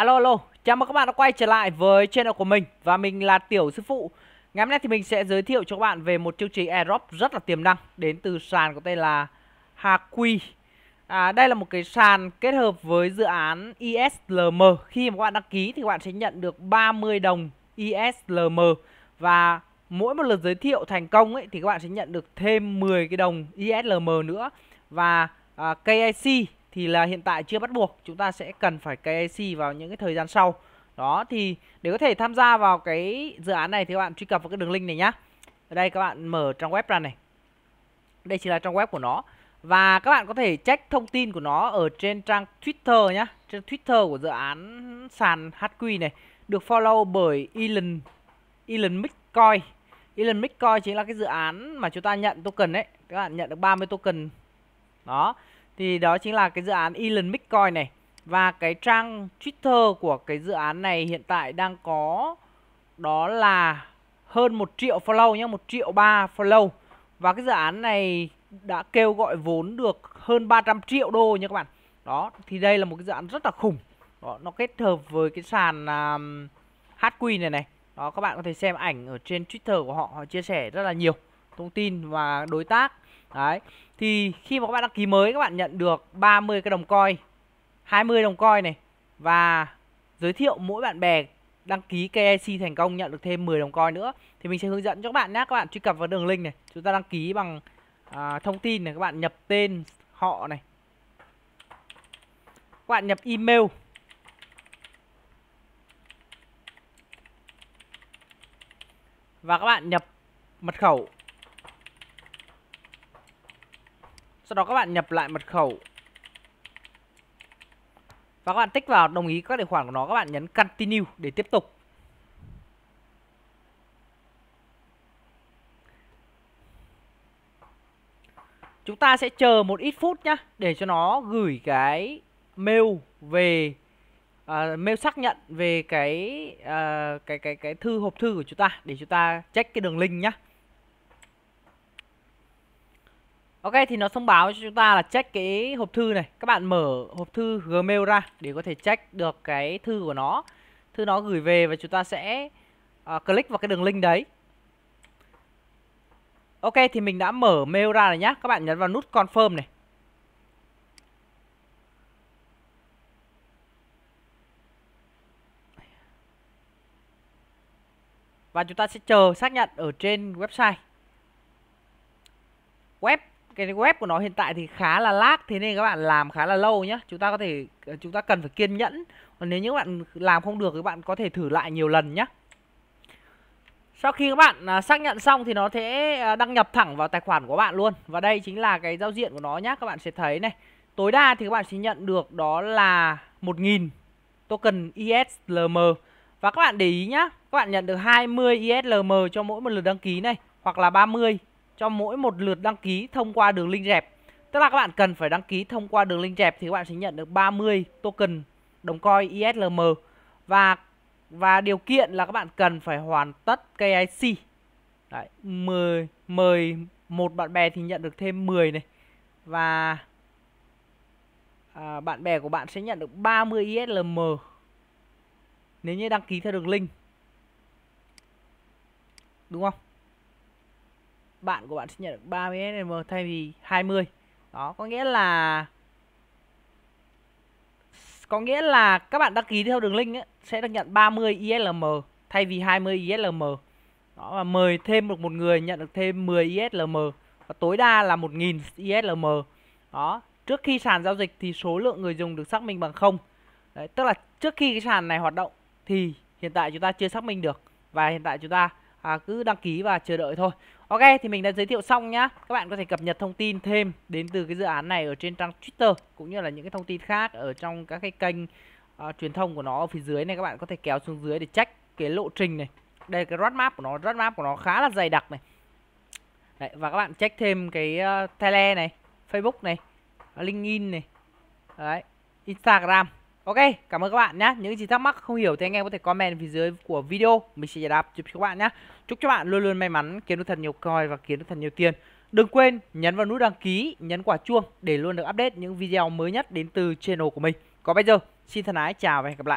Alo alo, chào mừng các bạn đã quay trở lại với channel của mình và mình là Tiểu Sư Phụ Ngày hôm nay thì mình sẽ giới thiệu cho các bạn về một chương trình airdrop rất là tiềm năng đến từ sàn có tên là Haqui à, Đây là một cái sàn kết hợp với dự án ISLM Khi mà các bạn đăng ký thì các bạn sẽ nhận được 30 đồng ISLM Và mỗi một lần giới thiệu thành công ấy thì các bạn sẽ nhận được thêm 10 cái đồng ISLM nữa Và à, KIC thì là hiện tại chưa bắt buộc chúng ta sẽ cần phải KYC vào những cái thời gian sau đó thì để có thể tham gia vào cái dự án này thì các bạn truy cập vào cái đường link này nhá ở đây các bạn mở trang web ra này đây chỉ là trang web của nó và các bạn có thể check thông tin của nó ở trên trang Twitter nhá trên Twitter của dự án sàn HQ này được follow bởi Elon Elon Bitcoin Elon Bitcoin chính là cái dự án mà chúng ta nhận token đấy các bạn nhận được 30 token đó thì đó chính là cái dự án Elon Bitcoin này và cái trang Twitter của cái dự án này hiện tại đang có đó là hơn 1 triệu follow nhé, 1 triệu 3 follow. Và cái dự án này đã kêu gọi vốn được hơn 300 triệu đô nha các bạn. Đó, thì đây là một cái dự án rất là khủng. Đó, nó kết hợp với cái sàn um, HQ này này. Đó, các bạn có thể xem ảnh ở trên Twitter của họ, họ chia sẻ rất là nhiều thông tin và đối tác Đấy. Thì khi mà các bạn đăng ký mới các bạn nhận được 30 cái đồng coin, 20 đồng coin này và giới thiệu mỗi bạn bè đăng ký KIC thành công nhận được thêm 10 đồng coin nữa thì mình sẽ hướng dẫn cho các bạn nhé các bạn truy cập vào đường link này chúng ta đăng ký bằng à, thông tin này các bạn nhập tên họ này các bạn nhập email và các bạn nhập mật khẩu Sau đó các bạn nhập lại mật khẩu. Và các bạn tích vào đồng ý các tài khoản của nó, các bạn nhấn continue để tiếp tục. Chúng ta sẽ chờ một ít phút nhá để cho nó gửi cái mail về uh, mail xác nhận về cái uh, cái cái cái thư hộp thư của chúng ta để chúng ta check cái đường link nhá. Ok thì nó thông báo cho chúng ta là check cái hộp thư này Các bạn mở hộp thư Gmail ra để có thể check được cái thư của nó Thư nó gửi về và chúng ta sẽ uh, click vào cái đường link đấy Ok thì mình đã mở mail ra rồi nhá Các bạn nhấn vào nút confirm này Và chúng ta sẽ chờ xác nhận ở trên website Web cái web của nó hiện tại thì khá là lag thế nên các bạn làm khá là lâu nhé chúng ta có thể ờ, chúng ta cần phải kiên nhẫn còn nếu những bạn làm không được các bạn có thể thử lại nhiều lần nhé sau khi các bạn à, xác nhận xong thì nó sẽ à, đăng nhập thẳng vào tài khoản của bạn luôn và đây chính là cái giao diện của nó nhé các bạn sẽ thấy này tối đa thì các bạn sẽ nhận được đó là 1.000 token ISLM và các bạn để ý nhá các bạn nhận được 20 ISLM cho mỗi một lần đăng ký này hoặc là 30 cho mỗi một lượt đăng ký thông qua đường link dẹp. Tức là các bạn cần phải đăng ký thông qua đường link dẹp thì các bạn sẽ nhận được 30 token đồng coin ISLM và và điều kiện là các bạn cần phải hoàn tất KIC. Đấy, 10 mời một bạn bè thì nhận được thêm 10 này và à, bạn bè của bạn sẽ nhận được 30 ISLM nếu như đăng ký theo đường link. Đúng không? bạn của bạn sẽ nhận được 30 SNM thay vì 20 đó có nghĩa là có nghĩa là các bạn đăng ký theo đường link ấy, sẽ được nhận 30 ISLM thay vì 20 ISLM đó và mời thêm được một người nhận được thêm 10 ISLM và tối đa là 1.000 ISLM đó trước khi sàn giao dịch thì số lượng người dùng được xác minh bằng không Đấy, tức là trước khi cái sàn này hoạt động thì hiện tại chúng ta chưa xác minh được và hiện tại chúng ta à, cứ đăng ký và chờ đợi thôi Ok thì mình đã giới thiệu xong nhá Các bạn có thể cập nhật thông tin thêm đến từ cái dự án này ở trên trang Twitter Cũng như là những cái thông tin khác ở trong các cái kênh uh, truyền thông của nó ở phía dưới này Các bạn có thể kéo xuống dưới để check cái lộ trình này Đây cái roadmap của nó, roadmap của nó khá là dày đặc này Đấy, Và các bạn check thêm cái uh, tele này, Facebook này, à, LinkedIn này Đấy, Instagram Ok, cảm ơn các bạn nhé. Những gì thắc mắc không hiểu thì anh em có thể comment phía dưới của video. Mình sẽ giải đáp giúp các bạn nhé. Chúc các bạn luôn luôn may mắn, kiếm được thật nhiều coin và kiếm được thật nhiều tiền. Đừng quên nhấn vào nút đăng ký, nhấn quả chuông để luôn được update những video mới nhất đến từ channel của mình. Còn bây giờ, xin thân ái chào và hẹn gặp lại.